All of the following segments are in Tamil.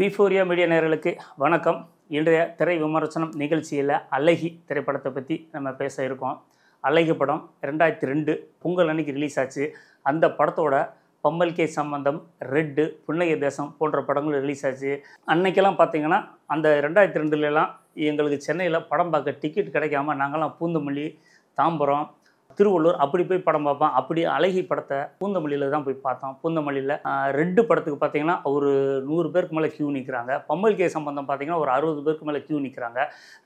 பிஃபோரியா மீடியா நேர்களுக்கு வணக்கம் இன்றைய திரை விமர்சனம் நிகழ்ச்சியில் அழகி திரைப்படத்தை பற்றி நம்ம பேச இருக்கோம் அழகி படம் ரெண்டாயிரத்தி ரெண்டு பொங்கல் அன்னைக்கு ரிலீஸ் ஆச்சு அந்த படத்தோட பம்மல் கே சம்பந்தம் ரெட்டு புன்னைய தேசம் போன்ற படங்கள் ரிலீஸ் ஆச்சு அன்னைக்கெல்லாம் பார்த்தீங்கன்னா அந்த ரெண்டாயிரத்தி ரெண்டுலலாம் எங்களுக்கு சென்னையில் படம் பார்க்க டிக்கெட் கிடைக்காம நாங்கள்லாம் பூந்தமல்லி தாம்பரம் திருவள்ளூர் அப்படி போய் படம் பார்ப்பான் அப்படி அழகி படத்தை பூந்தமல்லியில் தான் போய் பார்த்தோம் பூந்தமல்லியில் ரெண்டு படத்துக்கு பார்த்தீங்கன்னா ஒரு நூறு பேருக்கு மேலே கியூ நிற்கிறாங்க பம்மல் கே சம்பந்தம் பார்த்தீங்கன்னா ஒரு அறுபது பேருக்கு மேலே கியூ நிற்கிறாங்க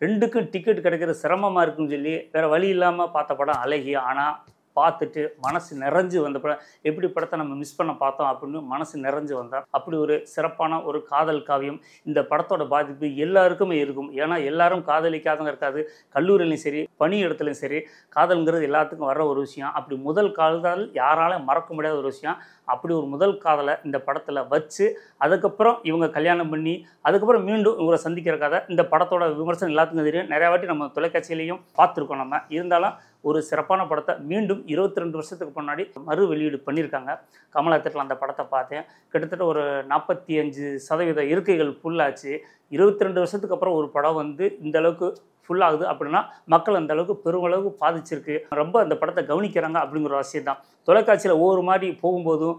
ரெண்டுக்கும் டிக்கெட் கிடைக்கிற சிரமமாக இருக்குன்னு சொல்லி வேறு வழி இல்லாமல் பார்த்த படம் அழகி ஆனால் பார்த்துட்டு மனசு நிறைஞ்சு வந்த படம் எப்படி படத்தை நம்ம மிஸ் பண்ண பார்த்தோம் அப்படின்னு மனசு நிறைஞ்சு வந்தால் அப்படி ஒரு சிறப்பான ஒரு காதல் காவியம் இந்த படத்தோட பாதிப்பு எல்லாருக்குமே இருக்கும் ஏன்னா எல்லாரும் காதலிக்காதவங்க இருக்காது கல்லூரிலையும் சரி பணி இடத்துலையும் சரி காதல்ங்கிறது எல்லாத்துக்கும் வர்ற ஒரு விஷயம் அப்படி முதல் காதல் யாராலும் மறக்க முடியாத ஒரு விஷயம் அப்படி ஒரு முதல் காதலை இந்த படத்தில் வச்சு அதுக்கப்புறம் இவங்க கல்யாணம் பண்ணி அதுக்கப்புறம் மீண்டும் இவங்களை சந்திக்கிற கதை இந்த படத்தோட விமர்சனம் எல்லாத்துக்கும் தெரியும் நிறையா வாட்டி நம்ம தொலைக்காட்சியிலையும் பார்த்துருக்கோம் நம்ம இருந்தாலும் ஒரு சிறப்பான படத்தை மீண்டும் இருபத்தி ரெண்டு வருஷத்துக்கு முன்னாடி மறு வெளியீடு பண்ணியிருக்காங்க கமலா தேட்டரில் அந்த படத்தை பார்த்தேன் கிட்டத்தட்ட ஒரு நாற்பத்தி அஞ்சு சதவீத இருக்கைகள் ஃபுல்லாச்சு இருபத்தி ரெண்டு வருஷத்துக்கு அப்புறம் ஒரு படம் வந்து இந்த அளவுக்கு ஃபுல்லாகுது அப்படின்னா மக்கள் அந்த அளவுக்கு பெருமளவுக்கு பாதிச்சிருக்கு ரொம்ப அந்த படத்தை கவனிக்கிறாங்க அப்படிங்கிற அவசியம் தான் தொலைக்காட்சியில் ஒவ்வொரு மாதிரி போகும்போதும்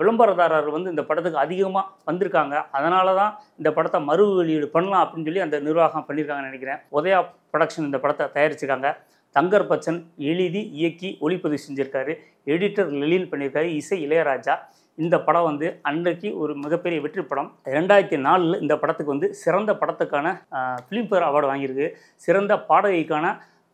விளம்பரதாரர் வந்து இந்த படத்துக்கு அதிகமாக வந்திருக்காங்க அதனால தான் இந்த படத்தை மறு வெளியீடு பண்ணலாம் அப்படின்னு சொல்லி அந்த நிர்வாகம் பண்ணியிருக்காங்கன்னு நினைக்கிறேன் உதயா ப்ரொடக்ஷன் இந்த படத்தை தயாரிச்சிருக்காங்க தங்கர் பச்சன் எழுதி இயக்கி ஒளிப்பதிவு செஞ்சுருக்காரு எடிட்டர் லலின் பண்ணியிருக்காரு இசை இளையராஜா இந்த படம் வந்து அன்றைக்கு ஒரு மிகப்பெரிய வெற்றி படம் ரெண்டாயிரத்தி நாலில் இந்த படத்துக்கு வந்து சிறந்த படத்துக்கான ஃபிலிம்ஃபேர் அவார்டு வாங்கியிருக்கு சிறந்த பாடகைக்கான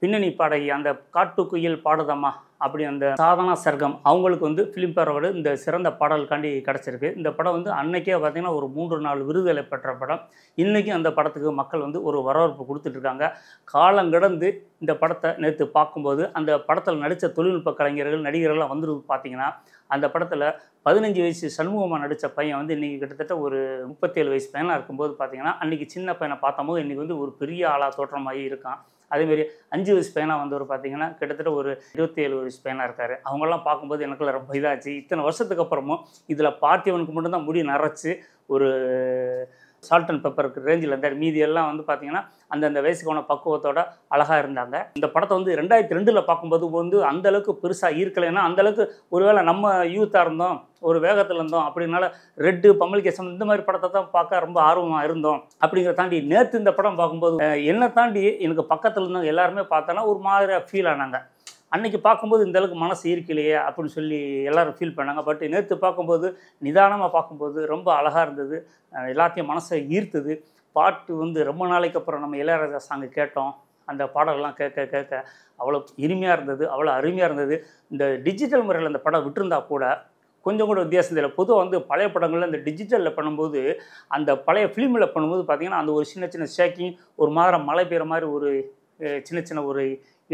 பின்னணி பாடகி அந்த காட்டுக்குயில் பாடுதம்மா அப்படி அந்த சாதனா சர்க்கம் அவங்களுக்கு வந்து ஃபிலிம்பேர் அவார்டு இந்த சிறந்த பாடலுக்காண்டி கிடச்சிருக்கு இந்த படம் வந்து அன்னைக்கே பார்த்திங்கன்னா ஒரு மூன்று நாள் விருதுகளை பெற்ற படம் இன்றைக்கும் அந்த படத்துக்கு மக்கள் வந்து ஒரு வரவேற்பு கொடுத்துட்ருக்காங்க காலங்கடந்து இந்த படத்தை நேற்று பார்க்கும்போது அந்த படத்தில் நடித்த தொழில்நுட்ப கலைஞர்கள் நடிகர்கள்லாம் வந்துருக்கு பார்த்தீங்கன்னா அந்த படத்தில் பதினஞ்சு வயசு சண்முகமாக நடித்த பையன் வந்து இன்றைக்கி கிட்டத்தட்ட ஒரு முப்பத்தேழு வயசு பையனாக இருக்கும்போது பார்த்தீங்கன்னா அன்றைக்கி சின்ன பையனை பார்த்தம்போது இன்றைக்கி வந்து ஒரு பெரிய ஆளாக தோற்றமாகி இருக்கான் அதேமாரி அஞ்சு வயசு பையனாக வந்தவர் பார்த்தீங்கன்னா கிட்டத்தட்ட ஒரு இருபத்தி ஏழு வயசு பையனாக இருக்கார் அவங்களாம் பார்க்கும்போது எனக்குள்ள ரொம்ப இதாச்சு இத்தனை வருஷத்துக்கு அப்புறமும் இதில் பார்த்திவனுக்கு மட்டும்தான் முடி நரைச்சி ஒரு சால்ட் அண்ட் பெப்பர் ரேஞ்சில் இருந்தார் மீதி எல்லாம் வந்து பார்த்தீங்கன்னா அந்தந்த வயசுக்கான பக்குவத்தோட அழகாக இருந்தாங்க இந்த படத்தை வந்து ரெண்டாயிரத்தி ரெண்டில் பார்க்கும்போது வந்து அந்தளவுக்கு பெருசாக ஈர்க்கலைன்னா அந்தளவுக்கு ஒருவேளை நம்ம யூத்தாக இருந்தோம் ஒரு வேகத்தில் இருந்தோம் அப்படின்னால ரெட்டு பப்ளிகேஷன் இந்த மாதிரி படத்தை தான் பார்க்க ரொம்ப ஆர்வமாக இருந்தோம் அப்படிங்கிற தாண்டி நேற்று இந்த படம் பார்க்கும்போது என்னை தாண்டி எனக்கு பக்கத்தில் இருந்தவங்க எல்லாருமே பார்த்தோன்னா ஒரு மாதிரியாக ஃபீல் ஆனாங்க அன்னைக்கு பார்க்கும்போது இந்த அளவுக்கு மனசு இருக்கலையே அப்படின்னு சொல்லி எல்லோரும் ஃபீல் பண்ணாங்க பட் நேற்று பார்க்கும்போது நிதானமாக பார்க்கும்போது ரொம்ப அழகாக இருந்தது எல்லாத்தையும் மனசை ஈர்த்தது பாட்டு வந்து ரொம்ப நாளைக்கு அப்புறம் நம்ம இளையராஜா சாங்கு கேட்டோம் அந்த பாடலாம் கேட்க கேட்க அவ்வளோ இனிமையாக இருந்தது அவ்வளோ அருமையாக இருந்தது இந்த டிஜிட்டல் முறையில் அந்த படம் விட்டுருந்தா கூட கொஞ்சம் கூட வித்தியாசம் இல்லை பொதுவாக வந்து பழைய படங்களில் அந்த டிஜிட்டலில் பண்ணும்போது அந்த பழைய ஃபிலிமில் பண்ணும்போது பார்த்திங்கன்னா அந்த ஒரு சின்ன சின்ன ஷேக்கிங் ஒரு மாதிரி மழை பெய்கிற மாதிரி ஒரு சின்ன சின்ன ஒரு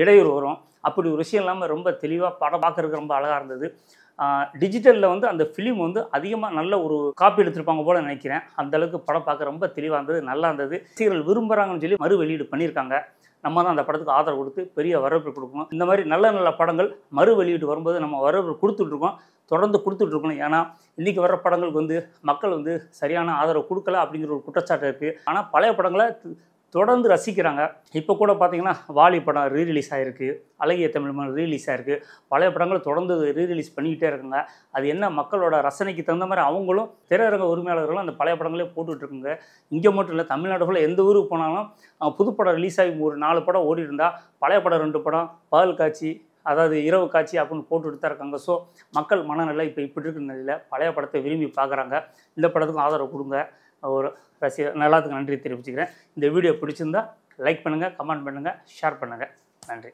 இடையூறு வரும் அப்படி ஒரு விஷயம் இல்லாமல் ரொம்ப தெளிவாக படம் பார்க்குறதுக்கு ரொம்ப அழகாக இருந்தது டிஜிட்டலில் வந்து அந்த ஃபிலிம் வந்து அதிகமாக நல்ல ஒரு காப்பி எடுத்திருப்பாங்க போல் நினைக்கிறேன் அந்தளவுக்கு படம் பார்க்க ரொம்ப தெளிவாக இருந்தது நல்லா இருந்தது சீரல் விரும்புகிறாங்கன்னு சொல்லி மறு வெளியீடு பண்ணியிருக்காங்க நம்ம தான் அந்த படத்துக்கு ஆதரவு கொடுத்து பெரிய வரவேற்பு கொடுக்கணும் இந்த மாதிரி நல்ல நல்ல படங்கள் மறு வெளியீடு வரும்போது நம்ம வரவேற்பு கொடுத்துட்ருக்கோம் தொடர்ந்து கொடுத்துட்ருக்கணும் ஏன்னா இன்றைக்கி வர்ற படங்களுக்கு வந்து மக்கள் வந்து சரியான ஆதரவு கொடுக்கல அப்படிங்கிற ஒரு குற்றச்சாட்டு இருக்குது ஆனால் பழைய படங்களை தொடர்ந்து ரசிக்கிறாங்க இப்போ கூட பார்த்தீங்கன்னா வாலி படம் ரீரிலீஸ் ஆகிருக்கு அழகிய தமிழ் மண் ரீரிலீஸ் ஆகிருக்கு பழைய படங்கள் தொடர்ந்து ரீரிலீஸ் பண்ணிக்கிட்டே இருக்குங்க அது என்ன மக்களோட ரசனைக்கு தகுந்த மாதிரி அவங்களும் திரையரங்க உரிமையாளர்களும் அந்த பழைய படங்களே போட்டுட்ருக்குங்க இங்கே மட்டும் இல்லை தமிழ்நாடுகளில் எந்த ஊருக்கு போனாலும் புது படம் ரிலீஸ் ஆகி ஒரு நாலு படம் ஓடி இருந்தால் பழைய படம் ரெண்டு படம் பகல் காட்சி அதாவது இரவு காட்சி அப்படின்னு போட்டு தான் இருக்காங்க ஸோ மக்கள் மனநிலை இப்போ இப்படி இருக்கிற நிலையில் பழைய படத்தை விரும்பி பார்க்குறாங்க இந்த படத்துக்கும் ஆதரவு கொடுங்க ஒரு ரசிக நல்லாத்துக்கு நன்றி தெரிவிச்சுக்கிறேன் இந்த வீடியோ பிடிச்சிருந்தா லைக் பண்ணுங்கள் கமெண்ட் பண்ணுங்கள் ஷேர் பண்ணுங்கள் நன்றி